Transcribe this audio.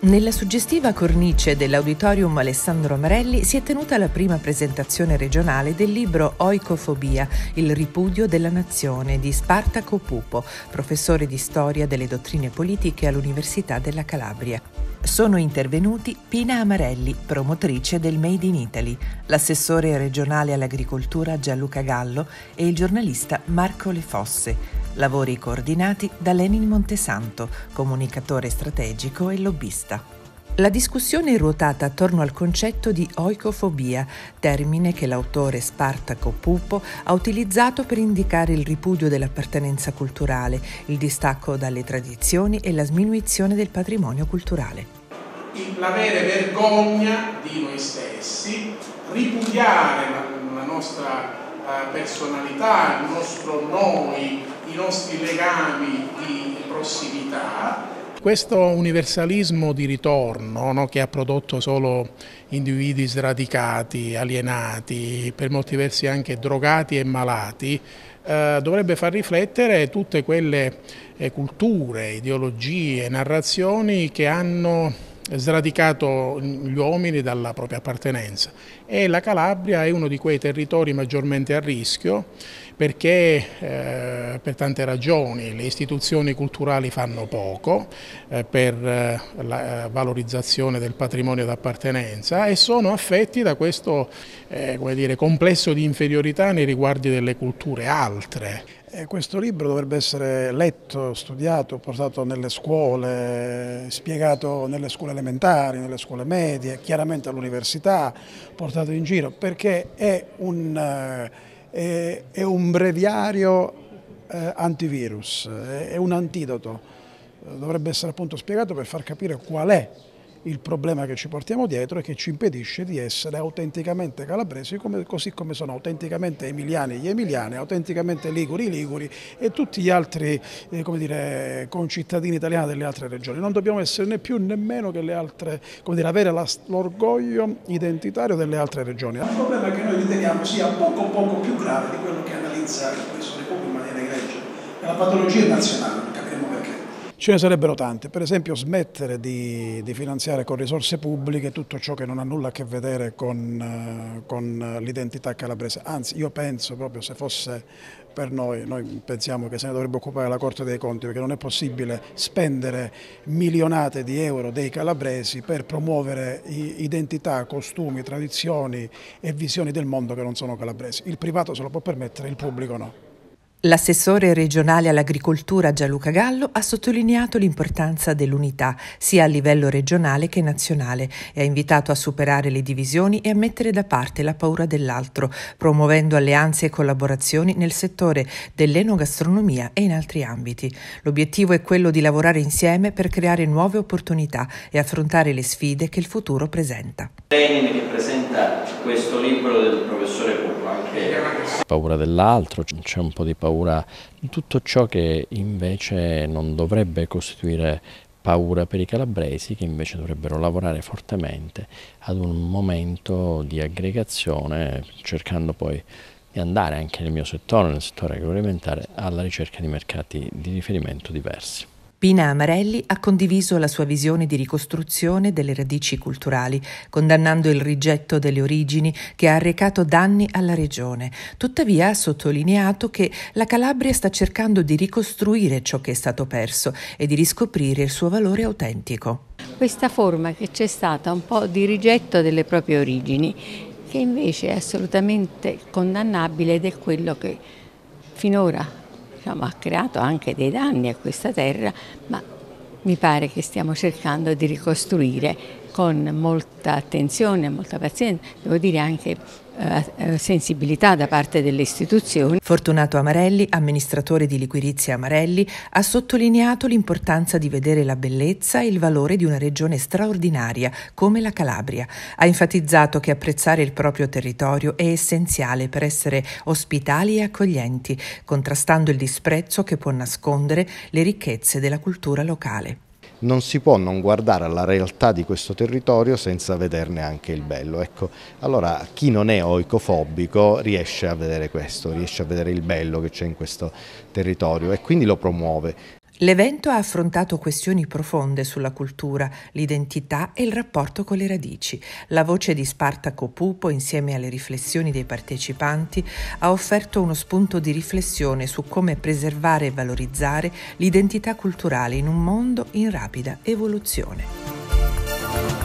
Nella suggestiva cornice dell'Auditorium Alessandro Amarelli si è tenuta la prima presentazione regionale del libro Oicofobia, il ripudio della nazione di Spartaco Pupo, professore di storia delle dottrine politiche all'Università della Calabria. Sono intervenuti Pina Amarelli, promotrice del Made in Italy, l'assessore regionale all'agricoltura Gianluca Gallo e il giornalista Marco Le Fosse lavori coordinati da Lenin Montesanto, comunicatore strategico e lobbista. La discussione è ruotata attorno al concetto di oicofobia, termine che l'autore Spartaco Pupo ha utilizzato per indicare il ripudio dell'appartenenza culturale, il distacco dalle tradizioni e la sminuizione del patrimonio culturale. L'avere vergogna di noi stessi, ripudiare la, la nostra eh, personalità, il nostro noi, i nostri legami di prossimità. Questo universalismo di ritorno no, che ha prodotto solo individui sradicati, alienati, per molti versi anche drogati e malati, eh, dovrebbe far riflettere tutte quelle eh, culture, ideologie, narrazioni che hanno sradicato gli uomini dalla propria appartenenza e la Calabria è uno di quei territori maggiormente a rischio perché eh, per tante ragioni le istituzioni culturali fanno poco eh, per eh, la eh, valorizzazione del patrimonio d'appartenenza e sono affetti da questo eh, dire, complesso di inferiorità nei riguardi delle culture altre. E questo libro dovrebbe essere letto, studiato, portato nelle scuole, spiegato nelle scuole elementari, nelle scuole medie, chiaramente all'università, portato in giro, perché è un, eh, è, è un breviario eh, antivirus, è, è un antidoto. Dovrebbe essere appunto spiegato per far capire qual è il problema che ci portiamo dietro e che ci impedisce di essere autenticamente calabresi, come, così come sono autenticamente emiliani gli emiliani, autenticamente liguri i liguri e tutti gli altri eh, dire, concittadini italiani delle altre regioni. Non dobbiamo essere né più né meno che le altre, come dire, avere l'orgoglio identitario delle altre regioni. Il problema che noi riteniamo sia poco poco più grave di quello che analizza il professor Repubblico in maniera egregia, è la patologia nazionale. Ce ne sarebbero tante, per esempio smettere di, di, finanziare con risorse pubbliche tutto ciò che non ha nulla a che vedere con, eh, con l'identità calabrese, anzi io penso proprio se fosse per noi, noi pensiamo che se ne dovrebbe occupare la Corte dei Conti perché non è possibile spendere milionate di euro dei calabresi per promuovere identità, costumi, tradizioni e visioni del mondo che non sono calabresi, il privato se lo può permettere, il pubblico no. L'assessore regionale all'agricoltura Gianluca Gallo ha sottolineato l'importanza dell'unità sia a livello regionale che nazionale e ha invitato a superare le divisioni e a mettere da parte la paura dell'altro, promuovendo alleanze e collaborazioni nel settore dell'enogastronomia e in altri ambiti. L'obiettivo è quello di lavorare insieme per creare nuove opportunità e affrontare le sfide che il futuro presenta. Bene, questo libro del professore Pupo. Anche... Paura dell'altro, c'è un po' di paura di tutto ciò che invece non dovrebbe costituire paura per i calabresi che invece dovrebbero lavorare fortemente ad un momento di aggregazione cercando poi di andare anche nel mio settore, nel settore agroalimentare, alla ricerca di mercati di riferimento diversi. Pina Amarelli ha condiviso la sua visione di ricostruzione delle radici culturali, condannando il rigetto delle origini che ha arrecato danni alla regione. Tuttavia ha sottolineato che la Calabria sta cercando di ricostruire ciò che è stato perso e di riscoprire il suo valore autentico. Questa forma che c'è stata un po' di rigetto delle proprie origini, che invece è assolutamente condannabile ed è quello che finora diciamo, ha creato anche dei danni a questa terra, ma mi pare che stiamo cercando di ricostruire con molta attenzione, molta pazienza, devo dire anche eh, eh, sensibilità da parte delle istituzioni. Fortunato Amarelli, amministratore di Liquirizia Amarelli, ha sottolineato l'importanza di vedere la bellezza e il valore di una regione straordinaria come la Calabria. Ha enfatizzato che apprezzare il proprio territorio è essenziale per essere ospitali e accoglienti, contrastando il disprezzo che può nascondere le ricchezze della cultura locale non si può non guardare alla realtà di questo territorio senza vederne anche il bello. Ecco, allora chi non è oicofobico riesce a vedere questo, riesce a vedere il bello che c'è in questo territorio e quindi lo promuove. L'evento ha affrontato questioni profonde sulla cultura, l'identità e il rapporto con le radici. La voce di Spartaco Pupo, insieme alle riflessioni dei partecipanti, ha offerto uno spunto di riflessione su come preservare e valorizzare l'identità culturale in un mondo in rapida evoluzione.